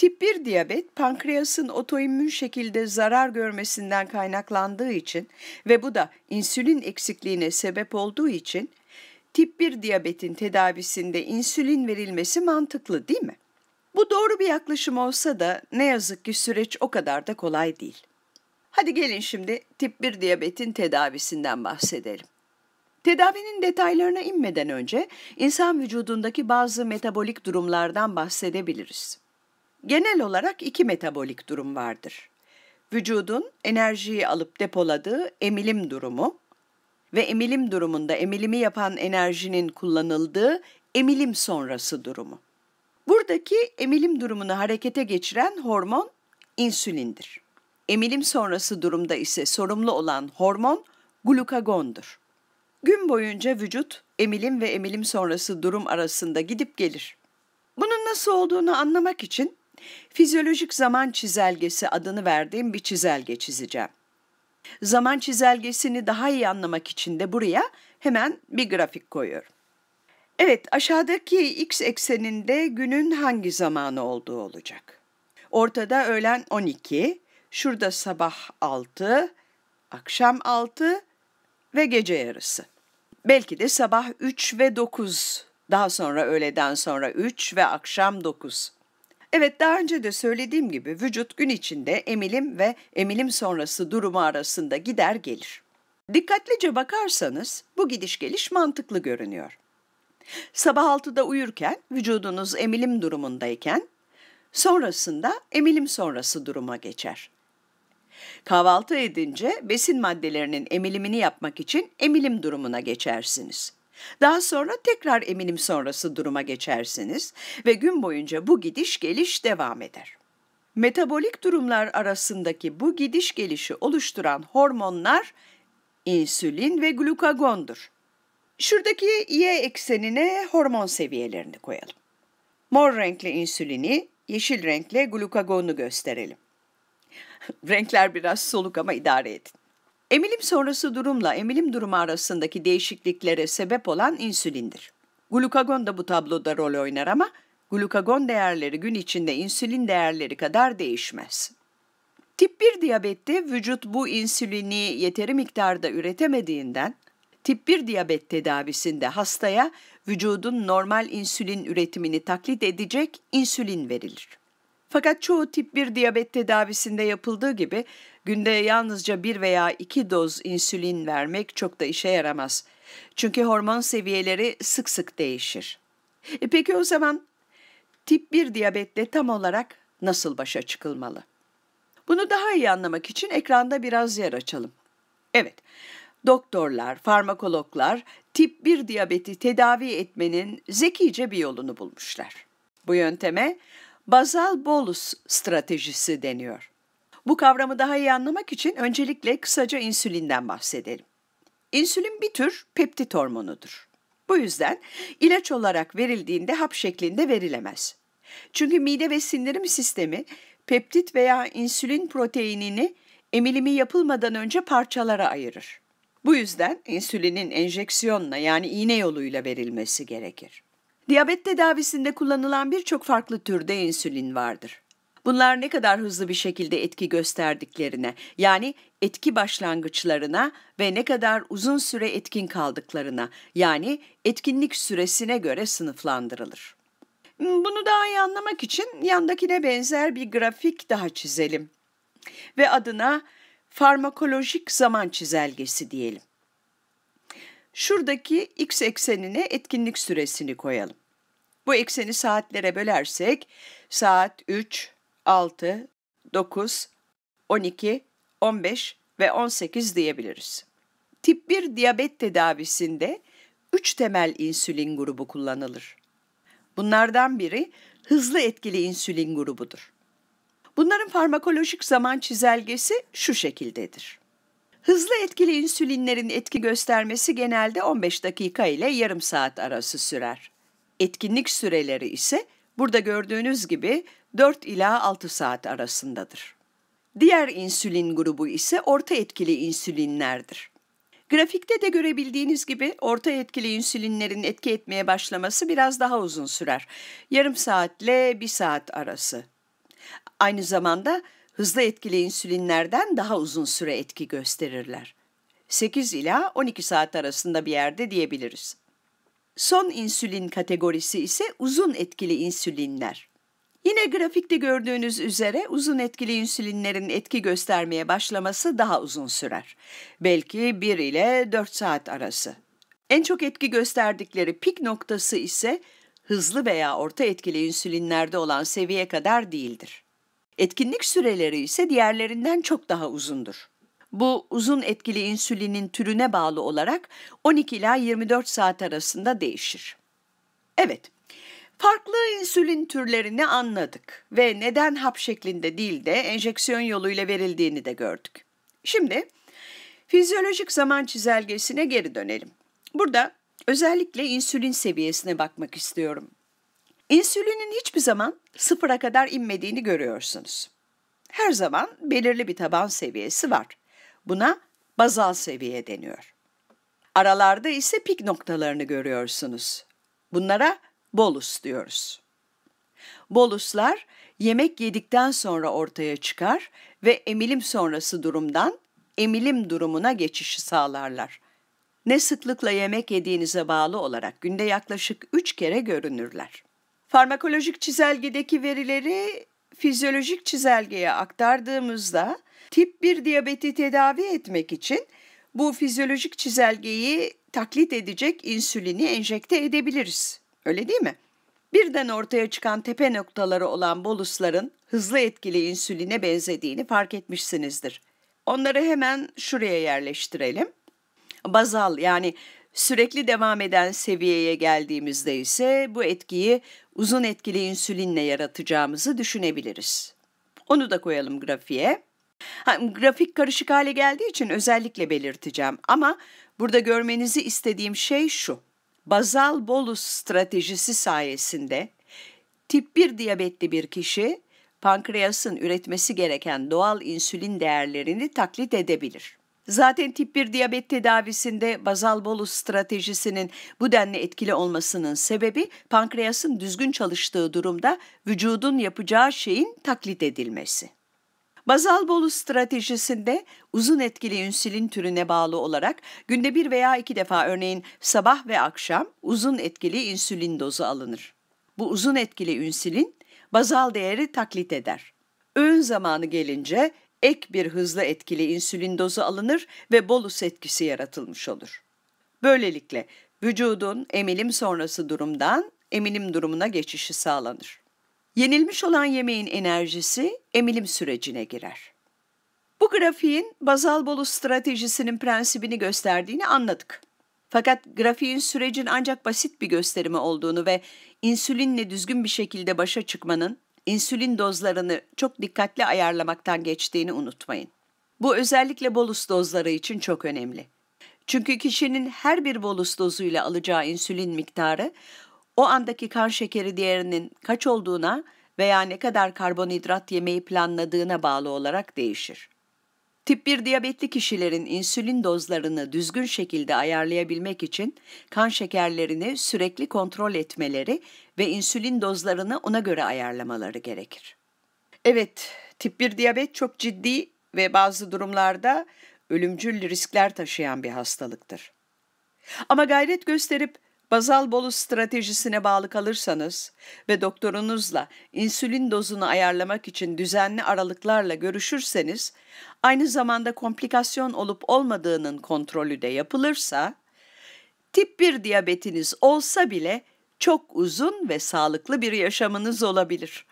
Tip 1 diyabet pankreasın otoimmün şekilde zarar görmesinden kaynaklandığı için ve bu da insülin eksikliğine sebep olduğu için tip 1 diyabetin tedavisinde insülin verilmesi mantıklı değil mi? Bu doğru bir yaklaşım olsa da ne yazık ki süreç o kadar da kolay değil. Hadi gelin şimdi tip 1 diyabetin tedavisinden bahsedelim. Tedavinin detaylarına inmeden önce insan vücudundaki bazı metabolik durumlardan bahsedebiliriz. Genel olarak iki metabolik durum vardır. Vücudun enerjiyi alıp depoladığı emilim durumu ve emilim durumunda emilimi yapan enerjinin kullanıldığı emilim sonrası durumu. Buradaki emilim durumunu harekete geçiren hormon insülindir. Emilim sonrası durumda ise sorumlu olan hormon glukagondur. Gün boyunca vücut emilim ve emilim sonrası durum arasında gidip gelir. Bunun nasıl olduğunu anlamak için Fizyolojik zaman çizelgesi adını verdiğim bir çizelge çizeceğim. Zaman çizelgesini daha iyi anlamak için de buraya hemen bir grafik koyuyorum. Evet, aşağıdaki x ekseninde günün hangi zamanı olduğu olacak. Ortada öğlen 12, şurada sabah 6, akşam 6 ve gece yarısı. Belki de sabah 3 ve 9, daha sonra öğleden sonra 3 ve akşam 9 Evet daha önce de söylediğim gibi vücut gün içinde emilim ve emilim sonrası durumu arasında gider gelir. Dikkatlice bakarsanız bu gidiş geliş mantıklı görünüyor. Sabah 6'da uyurken vücudunuz emilim durumundayken sonrasında emilim sonrası duruma geçer. Kahvaltı edince besin maddelerinin emilimini yapmak için emilim durumuna geçersiniz. Daha sonra tekrar eminim sonrası duruma geçersiniz ve gün boyunca bu gidiş geliş devam eder. Metabolik durumlar arasındaki bu gidiş gelişi oluşturan hormonlar insülin ve glukagondur. Şuradaki Y eksenine hormon seviyelerini koyalım. Mor renkli insülini, yeşil renkli glukagonu gösterelim. Renkler biraz soluk ama idare edin. Emilim sonrası durumla emilim durumu arasındaki değişikliklere sebep olan insülindir. Glukagon da bu tabloda rol oynar ama glukagon değerleri gün içinde insülin değerleri kadar değişmez. Tip 1 diyabette vücut bu insülini yeteri miktarda üretemediğinden tip 1 diyabet tedavisinde hastaya vücudun normal insülin üretimini taklit edecek insülin verilir. Fakat çoğu tip 1 diyabet tedavisinde yapıldığı gibi günde yalnızca bir veya iki doz insülin vermek çok da işe yaramaz. Çünkü hormon seviyeleri sık sık değişir. E peki o zaman tip 1 diyabetle tam olarak nasıl başa çıkılmalı? Bunu daha iyi anlamak için ekranda biraz yer açalım. Evet, doktorlar, farmakologlar tip 1 diyabeti tedavi etmenin zekice bir yolunu bulmuşlar. Bu yönteme bazal bolus stratejisi deniyor. Bu kavramı daha iyi anlamak için öncelikle kısaca insülinden bahsedelim. İnsülin bir tür peptit hormonudur. Bu yüzden ilaç olarak verildiğinde hap şeklinde verilemez. Çünkü mide ve sindirim sistemi peptit veya insülin proteinini emilimi yapılmadan önce parçalara ayırır. Bu yüzden insülinin enjeksiyonla yani iğne yoluyla verilmesi gerekir. Diyabet tedavisinde kullanılan birçok farklı türde insülin vardır. Bunlar ne kadar hızlı bir şekilde etki gösterdiklerine, yani etki başlangıçlarına ve ne kadar uzun süre etkin kaldıklarına, yani etkinlik süresine göre sınıflandırılır. Bunu daha iyi anlamak için yandakine benzer bir grafik daha çizelim ve adına farmakolojik zaman çizelgesi diyelim. Şuradaki x eksenine etkinlik süresini koyalım. Bu ekseni saatlere bölersek saat 3, 6, 9, 12, 15 ve 18 diyebiliriz. Tip 1 diyabet tedavisinde 3 temel insülin grubu kullanılır. Bunlardan biri hızlı etkili insülin grubudur. Bunların farmakolojik zaman çizelgesi şu şekildedir. Hızlı etkili insülinlerin etki göstermesi genelde 15 dakika ile yarım saat arası sürer. Etkinlik süreleri ise burada gördüğünüz gibi 4 ila 6 saat arasındadır. Diğer insülin grubu ise orta etkili insülinlerdir. Grafikte de görebildiğiniz gibi orta etkili insülinlerin etki etmeye başlaması biraz daha uzun sürer. Yarım saatle bir saat arası. Aynı zamanda hızlı etkili insülinlerden daha uzun süre etki gösterirler. 8 ila 12 saat arasında bir yerde diyebiliriz. Son insülin kategorisi ise uzun etkili insülinler. Yine grafikte gördüğünüz üzere uzun etkili insülinlerin etki göstermeye başlaması daha uzun sürer. Belki 1 ile 4 saat arası. En çok etki gösterdikleri pik noktası ise hızlı veya orta etkili insülinlerde olan seviye kadar değildir. Etkinlik süreleri ise diğerlerinden çok daha uzundur. Bu uzun etkili insülinin türüne bağlı olarak 12 ila 24 saat arasında değişir. Evet, farklı insülin türlerini anladık ve neden hap şeklinde değil de enjeksiyon yoluyla verildiğini de gördük. Şimdi fizyolojik zaman çizelgesine geri dönelim. Burada özellikle insülin seviyesine bakmak istiyorum. İnsülinin hiçbir zaman sıfıra kadar inmediğini görüyorsunuz. Her zaman belirli bir taban seviyesi var. Buna bazal seviye deniyor. Aralarda ise pik noktalarını görüyorsunuz. Bunlara bolus diyoruz. Boluslar yemek yedikten sonra ortaya çıkar ve emilim sonrası durumdan emilim durumuna geçişi sağlarlar. Ne sıklıkla yemek yediğinize bağlı olarak günde yaklaşık 3 kere görünürler. Farmakolojik çizelgedeki verileri fizyolojik çizelgeye aktardığımızda tip 1 diyabeti tedavi etmek için bu fizyolojik çizelgeyi taklit edecek insülini enjekte edebiliriz. Öyle değil mi? Birden ortaya çıkan tepe noktaları olan bolusların hızlı etkili insüline benzediğini fark etmişsinizdir. Onları hemen şuraya yerleştirelim. Bazal yani Sürekli devam eden seviyeye geldiğimizde ise bu etkiyi uzun etkili insülinle yaratacağımızı düşünebiliriz. Onu da koyalım grafiğe. Ha, grafik karışık hale geldiği için özellikle belirteceğim ama burada görmenizi istediğim şey şu. Bazal bolus stratejisi sayesinde tip 1 diyabetli bir kişi pankreasın üretmesi gereken doğal insülin değerlerini taklit edebilir. Zaten tip 1 diyabet tedavisinde bazal bolus stratejisinin bu denli etkili olmasının sebebi pankreasın düzgün çalıştığı durumda vücudun yapacağı şeyin taklit edilmesi. Bazal bolus stratejisinde uzun etkili insülin türüne bağlı olarak günde bir veya iki defa örneğin sabah ve akşam uzun etkili insülin dozu alınır. Bu uzun etkili insülin bazal değeri taklit eder. Öğün zamanı gelince ek bir hızla etkili insülin dozu alınır ve bolus etkisi yaratılmış olur. Böylelikle vücudun emilim sonrası durumdan emilim durumuna geçişi sağlanır. Yenilmiş olan yemeğin enerjisi emilim sürecine girer. Bu grafiğin bazal bolus stratejisinin prensibini gösterdiğini anladık. Fakat grafiğin sürecin ancak basit bir gösterimi olduğunu ve insülinle düzgün bir şekilde başa çıkmanın insülin dozlarını çok dikkatli ayarlamaktan geçtiğini unutmayın. Bu özellikle bolus dozları için çok önemli. Çünkü kişinin her bir bolus dozuyla alacağı insülin miktarı o andaki kan şekeri değerinin kaç olduğuna veya ne kadar karbonhidrat yemeyi planladığına bağlı olarak değişir. Tip 1 diyabetli kişilerin insülin dozlarını düzgün şekilde ayarlayabilmek için kan şekerlerini sürekli kontrol etmeleri ve insülin dozlarını ona göre ayarlamaları gerekir. Evet, tip 1 diyabet çok ciddi ve bazı durumlarda ölümcül riskler taşıyan bir hastalıktır. Ama gayret gösterip Bazal bolus stratejisine bağlı kalırsanız ve doktorunuzla insülin dozunu ayarlamak için düzenli aralıklarla görüşürseniz, aynı zamanda komplikasyon olup olmadığının kontrolü de yapılırsa, tip 1 diyabetiniz olsa bile çok uzun ve sağlıklı bir yaşamınız olabilir.''